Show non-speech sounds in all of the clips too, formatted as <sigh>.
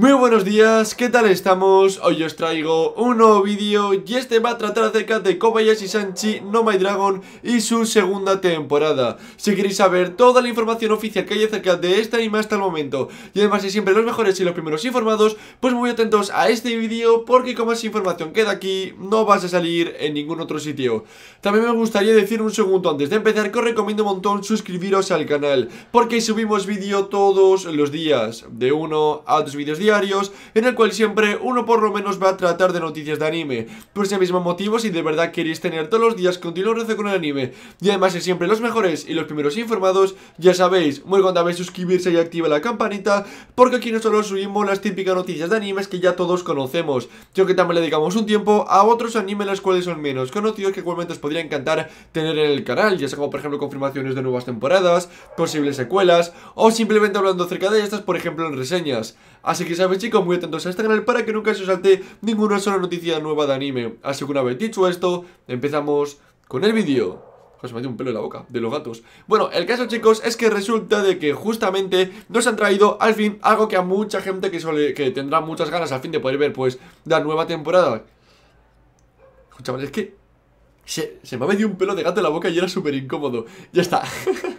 Muy buenos días, ¿qué tal estamos? Hoy os traigo un nuevo vídeo y este va a tratar acerca de Kobayashi Sanchi No My Dragon y su segunda temporada Si queréis saber toda la información oficial que hay acerca de Y este más hasta el momento Y además de siempre los mejores y los primeros informados Pues muy atentos a este vídeo porque con más información queda aquí no vas a salir en ningún otro sitio También me gustaría decir un segundo antes de empezar que os recomiendo un montón suscribiros al canal Porque subimos vídeo todos los días, de uno a dos vídeos diarios en el cual siempre uno por lo menos va a tratar de noticias de anime. Por ese mismo motivo, si de verdad queréis tener todos los días continuo con el anime y además es siempre los mejores y los primeros informados, ya sabéis, muy habéis suscribirse y activa la campanita porque aquí no solo subimos las típicas noticias de animes que ya todos conocemos, Yo que también le dedicamos un tiempo a otros animes los cuales son menos conocidos que igualmente os podría encantar tener en el canal, ya sea como por ejemplo confirmaciones de nuevas temporadas, posibles secuelas o simplemente hablando acerca de estas, por ejemplo en reseñas. Así que sabéis chicos, muy atentos a este canal para que nunca se os salte ninguna sola noticia nueva de anime. Así que una vez dicho esto, empezamos con el vídeo. Se me dio un pelo en la boca, de los gatos Bueno, el caso chicos es que resulta de que justamente nos han traído al fin algo que a mucha gente que, que tendrá muchas ganas al fin de poder ver pues la nueva temporada Escuchamos, es que se, se me ha metido un pelo de gato en la boca y era súper incómodo Ya está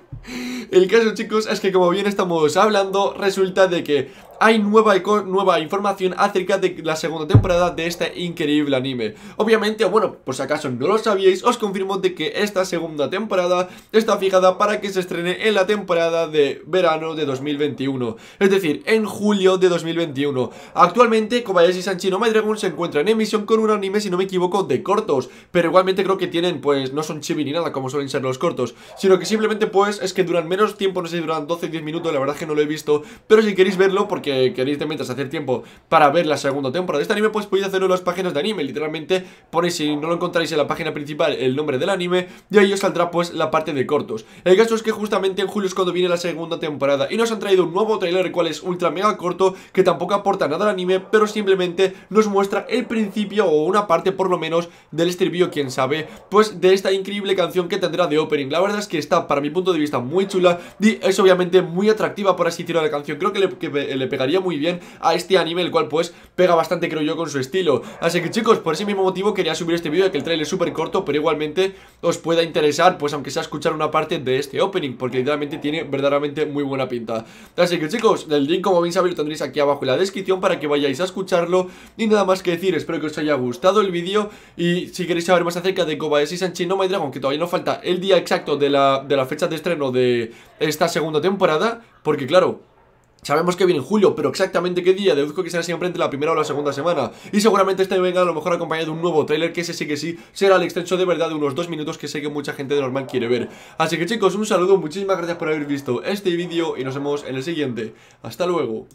<laughs> El caso chicos es que como bien estamos hablando Resulta de que hay nueva, nueva información acerca de la segunda temporada de este increíble anime. Obviamente, bueno, por si acaso no lo sabíais, os confirmo de que esta segunda temporada está fijada para que se estrene en la temporada de verano de 2021, es decir, en julio de 2021. Actualmente, Kobayashi no My Dragon se encuentra en emisión con un anime, si no me equivoco, de cortos, pero igualmente creo que tienen, pues, no son chibi ni nada como suelen ser los cortos, sino que simplemente, pues, es que duran menos tiempo, no sé si duran 12 10 minutos, la verdad que no lo he visto, pero si queréis verlo, porque que queréis de mientras hacer tiempo para ver la segunda temporada de este anime, pues podéis hacerlo en las páginas de anime. Literalmente ponéis, si no lo encontráis en la página principal, el nombre del anime y ahí os saldrá pues la parte de cortos. El caso es que justamente en julio es cuando viene la segunda temporada y nos han traído un nuevo trailer, el cual es ultra mega corto, que tampoco aporta nada al anime, pero simplemente nos muestra el principio o una parte por lo menos del estribillo, quién sabe, pues de esta increíble canción que tendrá de opening. La verdad es que está, para mi punto de vista, muy chula y es obviamente muy atractiva, por así decirlo, la canción. Creo que que le pegaría muy bien a este anime, el cual pues pega bastante creo yo con su estilo. Así que chicos, por ese mismo motivo quería subir este vídeo, que el trailer es súper corto, pero igualmente os pueda interesar, pues aunque sea escuchar una parte de este opening, porque literalmente tiene verdaderamente muy buena pinta. Así que chicos, el link como bien sabéis lo tendréis aquí abajo en la descripción para que vayáis a escucharlo. Y nada más que decir, espero que os haya gustado el vídeo y si queréis saber más acerca de Kobayashi Sanchi no My Dragon, que todavía no falta el día exacto de la, de la fecha de estreno de esta segunda temporada, porque claro, Sabemos que viene en julio, pero exactamente qué día, deduzco que será siempre entre la primera o la segunda semana. Y seguramente este venga a lo mejor acompañado de un nuevo trailer, que ese sí que sí será el extenso de verdad de unos dos minutos que sé que mucha gente de normal quiere ver. Así que chicos, un saludo, muchísimas gracias por haber visto este vídeo y nos vemos en el siguiente. Hasta luego.